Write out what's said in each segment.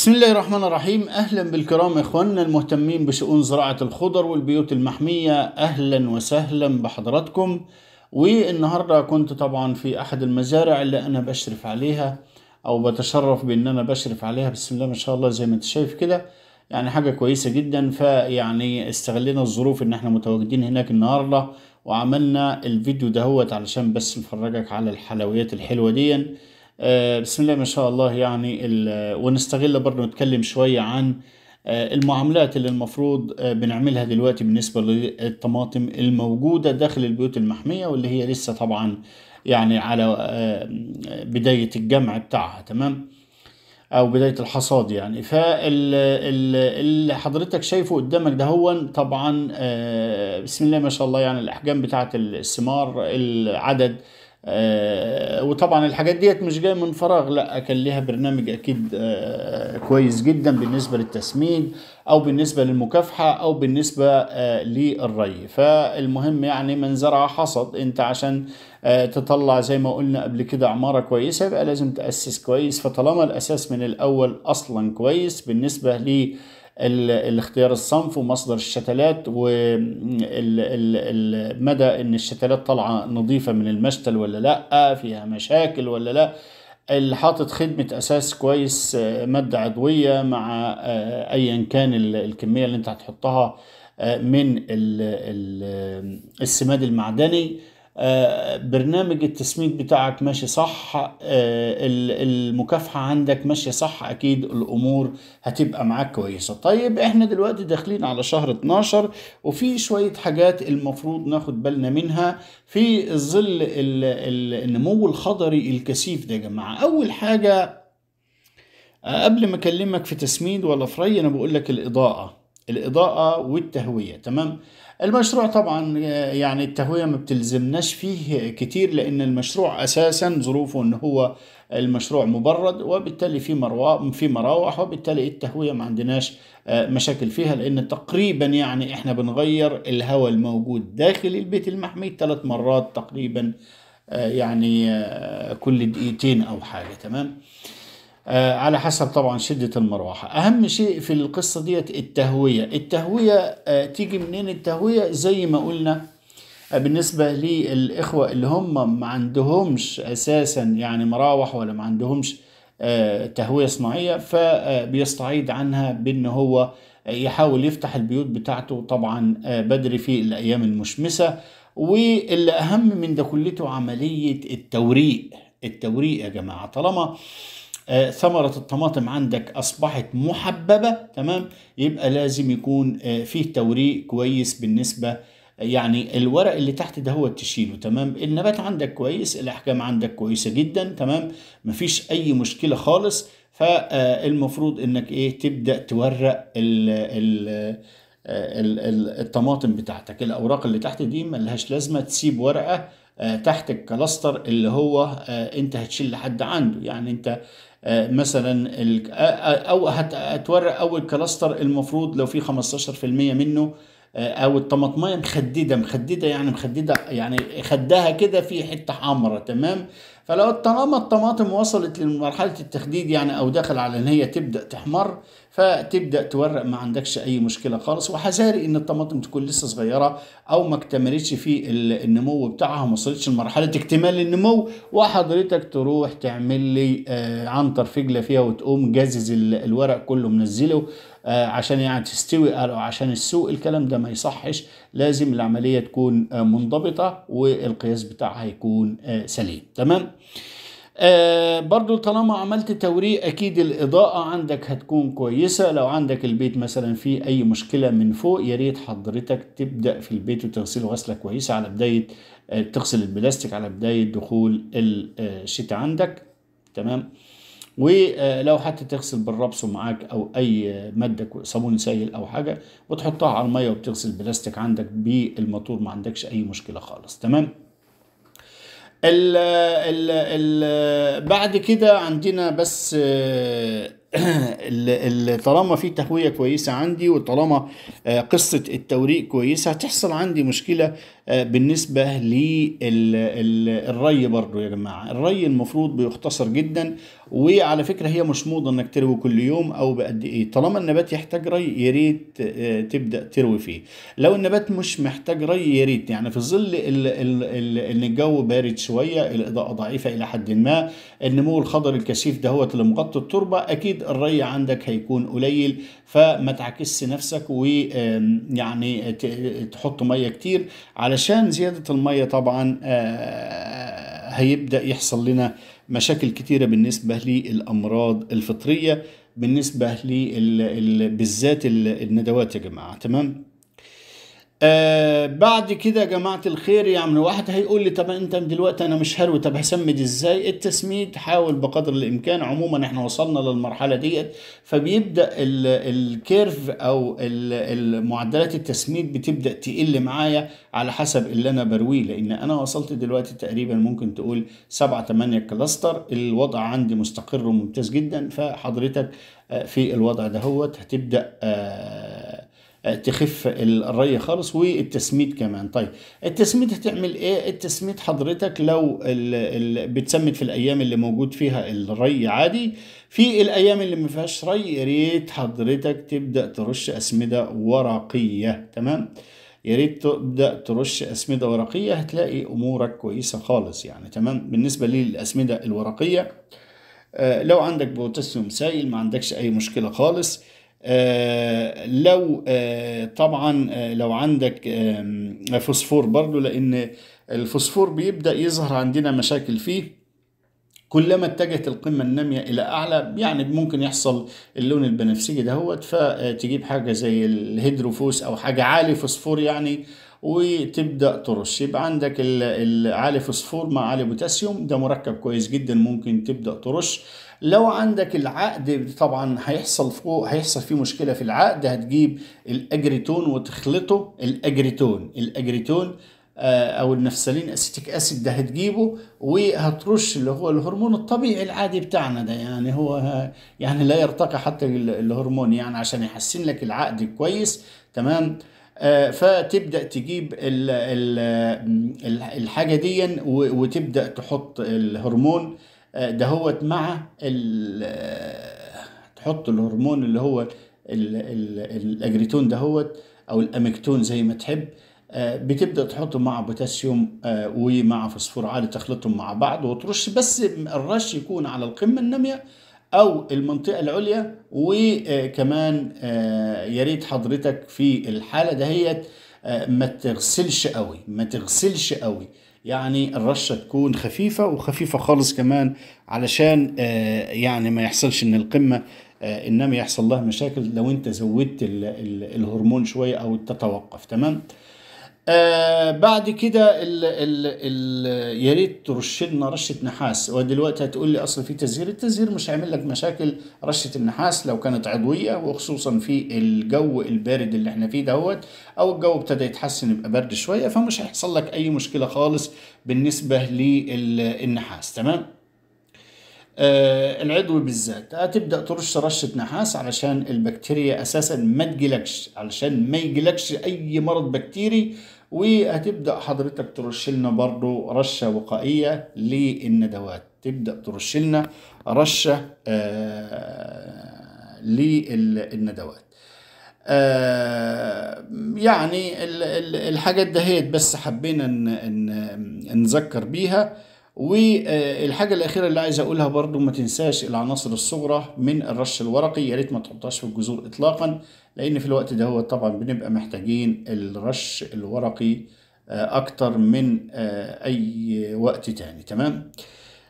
بسم الله الرحمن الرحيم أهلا بالكرام إخواننا المهتمين بشؤون زراعة الخضر والبيوت المحمية أهلا وسهلا بحضراتكم والنهاردة كنت طبعا في أحد المزارع اللي أنا بشرف عليها أو بتشرف بأن أنا بشرف عليها بسم الله ما شاء الله زي ما أنت شايف كده يعني حاجة كويسة جدا فيعني استغلينا الظروف إن إحنا متواجدين هناك النهاردة وعملنا الفيديو دهوت علشان بس نفرجك على الحلويات الحلوة ديًا آه، بسم الله ما شاء الله يعني ونستغل برضه نتكلم شوية عن آه، المعاملات اللي المفروض آه، بنعملها دلوقتي بالنسبة للطماطم الموجودة داخل البيوت المحمية واللي هي لسه طبعا يعني على بداية الجمع بتاعها تمام او بداية الحصاد يعني فاللي حضرتك شايفه قدامك ده هو طبعا بسم الله ما شاء الله يعني الاحجام بتاعت الثمار العدد آه، وطبعا الحاجات ديت مش جايه من فراغ لا كان ليها برنامج اكيد آه، كويس جدا بالنسبه للتسميد او بالنسبه للمكافحه او بالنسبه آه، للري فالمهم يعني من زرع حصد انت عشان تطلع زي ما قلنا قبل كده عماره كويسه يبقى لازم تاسس كويس فطالما الاساس من الاول اصلا كويس بالنسبه لي الاختيار الصنف ومصدر الشتلات ومدى ان الشتلات طالعه نظيفه من المشتل ولا لا فيها مشاكل ولا لا اللي حاطط خدمة أساس كويس مادة عضوية مع آه، أيا كان الكمية اللي أنت هتحطها آه، من السماد المعدني آه، برنامج التسميد بتاعك ماشي صح آه، المكافحة عندك ماشية صح أكيد الأمور هتبقى معاك كويسة طيب إحنا دلوقتي داخلين على شهر 12 وفي شوية حاجات المفروض ناخد بالنا منها في ظل النمو الخضري الكثيف ده يا جماعة أول حاجة آه، قبل ما أكلمك في تسميد ولا في ري أنا بقول لك الإضاءة الإضاءة والتهوية تمام المشروع طبعا آه، يعني التهوية ما بتلزمناش فيه كتير لأن المشروع أساسا ظروفه أن هو المشروع مبرد وبالتالي في مراوح في مراوح وبالتالي التهويه ما عندناش آه، مشاكل فيها لان تقريبا يعني احنا بنغير الهواء الموجود داخل البيت المحمي ثلاث مرات تقريبا آه، يعني كل دقيقتين او حاجه تمام آه، على حسب طبعا شدة المروحة أهم شيء في القصة ديت التهوية التهوية آه، تيجي منين التهوية زي ما قلنا آه، بالنسبة للإخوة اللي هم ما عندهمش أساسا يعني مراوح ولا ما عندهمش تهوية صناعية فبيستعيد عنها بأن هو يحاول يفتح البيوت بتاعته طبعا بدري في الأيام المشمسة والأهم من ده كلته عملية التوريق التوريق يا جماعة طالما آه آه، ثمرة الطماطم عندك أصبحت محببة تمام يبقى لازم يكون آه، فيه توريق كويس بالنسبة يعني الورق اللي تحت ده هو تشيله تمام النبات عندك كويس الأحجام عندك كويسة جدا تمام مفيش أي مشكلة خالص فالمفروض آه، إنك إيه تبدأ تورق ال ال الطماطم بتاعتك الاوراق اللي تحت دي ملهاش لازمه تسيب ورقه تحت الكلاستر اللي هو انت هتشيل لحد عنده يعني انت آه، مثلا آه، آه، او هتورق اول كلاستر المفروض لو في 15% منه آه، او الطماطميه مخدده مخدده يعني مخدده يعني خدها كده في حته حمراء تمام فلو طالما الطماطم وصلت لمرحله التخديد يعني او دخل على ان هي تبدا تحمر فتبدا تورق ما عندكش اي مشكله خالص وحذاري ان الطماطم تكون لسه صغيره او ما اكتملتش في النمو بتاعها ما وصلتش لمرحله اكتمال النمو وحضرتك تروح تعمل لي آه، عنتر فجله فيها وتقوم جازز الورق كله منزله آه، عشان يعني تستوي او عشان السوق الكلام ده ما يصحش لازم العمليه تكون آه، منضبطه والقياس بتاعها يكون آه، سليم تمام آه برضو طالما عملت توريق اكيد الاضاءة عندك هتكون كويسة لو عندك البيت مثلا فيه اي مشكلة من فوق يا ريت حضرتك تبدأ في البيت وتغسله غسلة كويسة على بداية تغسل البلاستيك على بداية دخول الشتاء عندك تمام ولو حتى تغسل بالرابسو معاك او اي ماده صابون سائل او حاجه وتحطها على الميه وبتغسل بلاستيك عندك بالموتور ما عندكش اي مشكله خالص تمام الـ الـ الـ بعد كده عندنا بس طالما في تهوية كويسة عندي وطالما آه، قصة التوريق كويسة هتحصل عندي مشكلة آه، بالنسبة للري برضو يا جماعة الري المفروض بيختصر جدا وعلى فكرة هي مش موضة انك تروي كل يوم او بقد ايه طالما النبات يحتاج ري ياريت آه، تبدأ تروي فيه لو النبات مش محتاج ري ياريت يعني في ظل ان الجو بارد شوية الاضاءة ضعيفة الى حد ما النمو الخضر الكثيف ده هو اللي مغطي التربة اكيد اكيد الري عندك هيكون قليل فما تعكسش نفسك ويعني تحط ميه كتير علشان زياده الميه طبعا آه، هيبدا يحصل لنا مشاكل كتيره بالنسبه للامراض الفطريه بالنسبه بالذات الندوات يا جماعه تمام آه بعد كده يا جماعه الخير يعني واحد هيقول لي طب انت دلوقتي انا مش هروي طب هسمد ازاي التسميد حاول بقدر الامكان عموما احنا وصلنا للمرحله ديت فبيبدا الكيرف او معدلات التسميد بتبدا تقل معايا على حسب اللي انا برويه لان انا وصلت دلوقتي تقريبا ممكن تقول 7 8 كلاستر الوضع عندي مستقر وممتاز جدا فحضرتك آه، في الوضع دهوت هتبدا آه آه، تخف الري خالص والتسميد كمان طيب التسميد هتعمل ايه التسميد حضرتك لو الـ الـ بتسمد في الايام اللي موجود فيها الري عادي في الايام اللي ما فيهاش ري يا ريت حضرتك تبدا ترش اسمده ورقيه تمام يا ريت تبدا ترش اسمده ورقيه هتلاقي امورك كويسه خالص يعني تمام بالنسبه للاسمده الورقيه آه، لو عندك بوتاسيوم سائل ما عندكش اي مشكله خالص آه، لو آه، طبعا آه، لو عندك فوسفور برضو لأن الفوسفور بيبدأ يظهر عندنا مشاكل فيه كلما اتجهت القمة النامية إلى أعلى يعني ممكن يحصل اللون البنفسجي دهوت فتجيب حاجة زي الهيدروفوس أو حاجة عالي فوسفور يعني وتبدا ترش يبقى عندك العالي فوسفور مع عالي بوتاسيوم ده مركب كويس جدا ممكن تبدا ترش لو عندك العقد طبعا هيحصل فوق هيحصل فيه مشكله في العقد هتجيب الاجريتون وتخلطه الاجريتون الاجريتون آه، او النفسالين اسيتيك اسيد ده هتجيبه وهترش اللي هو الهرمون الطبيعي العادي بتاعنا ده يعني هو يعني لا يرتقي حتى الهرمون يعني عشان يحسن لك العقد كويس تمام آه، فتبدا تجيب الحاجه دي وتبدا تحط الهرمون دهوت مع تحط الهرمون اللي هو الاجريتون دهوت او الامكتون زي ما تحب آه، بتبدا تحطه مع بوتاسيوم آه، ومع فوسفور عالي تخلطهم مع بعض وترش بس الرش يكون على القمه الناميه او المنطقه العليا وكمان آه، يا ريت حضرتك في الحاله دهيت ما تغسلش قوي ما تغسلش قوي يعني الرشة تكون خفيفة وخفيفة خالص كمان علشان آه، يعني ما يحصلش ان القمة آه، انما يحصل لها مشاكل لو انت زودت الهرمون شوية او تتوقف تمام آه، بعد كده ال ال ال يا ريت ترش لنا رشه نحاس ودلوقتي هتقول لي اصل في تزهير التزهير مش هيعمل لك مشاكل رشه النحاس لو كانت عضويه وخصوصا في الجو البارد اللي احنا فيه دوت او الجو ابتدى يتحسن يبقى برد شويه فمش هيحصل لك اي مشكله خالص بالنسبه للنحاس تمام آه العضوي بالذات هتبدا ترش رشه نحاس علشان البكتيريا اساسا ما تجيلكش علشان ما يجيلكش اي مرض بكتيري وهتبدأ حضرتك ترش لنا برضو رشة وقائية للندوات تبدأ ترش لنا رشة آه للندوات آه يعني الحاجات دهيت بس حبينا نذكر بيها والحاجة الأخيرة اللي عايز أقولها برضو ما تنساش العناصر الصغرى من الرش الورقي يا ريت ما تحطهاش في الجذور إطلاقا لان في الوقت ده هو طبعا بنبقى محتاجين الرش الورقي آه، اكتر من آه، اي وقت تاني تمام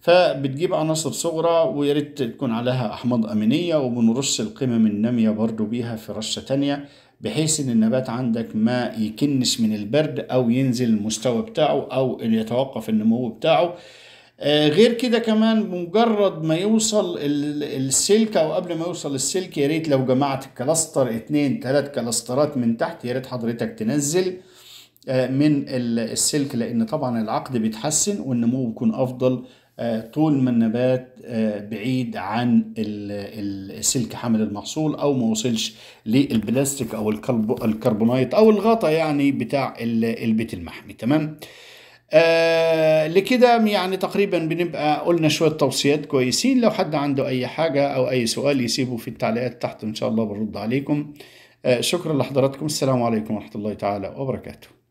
فبتجيب عناصر صغرى ويا ريت تكون عليها احماض امينيه وبنرش القمم الناميه برضو بيها في رشه تانية بحيث ان النبات عندك ما يكنش من البرد او ينزل المستوى بتاعه او يتوقف النمو بتاعه آه، غير كده كمان بمجرد ما يوصل السلك او قبل ما يوصل السلك يا ريت لو جمعت كلاستر اتنين تلات كلاسترات من تحت يا ريت حضرتك تنزل آه، من السلك لان طبعا العقد بيتحسن والنمو بيكون افضل آه، طول ما النبات بعيد عن السلك حامل المحصول او ما وصلش للبلاستيك او الكربونايت او الغطاء يعني بتاع البيت المحمي تمام آه، لكده يعني تقريبا بنبقى قلنا شوية توصيات كويسين لو حد عنده أي حاجة أو أي سؤال يسيبه في التعليقات تحت إن شاء الله برد عليكم آه، شكرا لحضراتكم السلام عليكم ورحمة الله تعالى وبركاته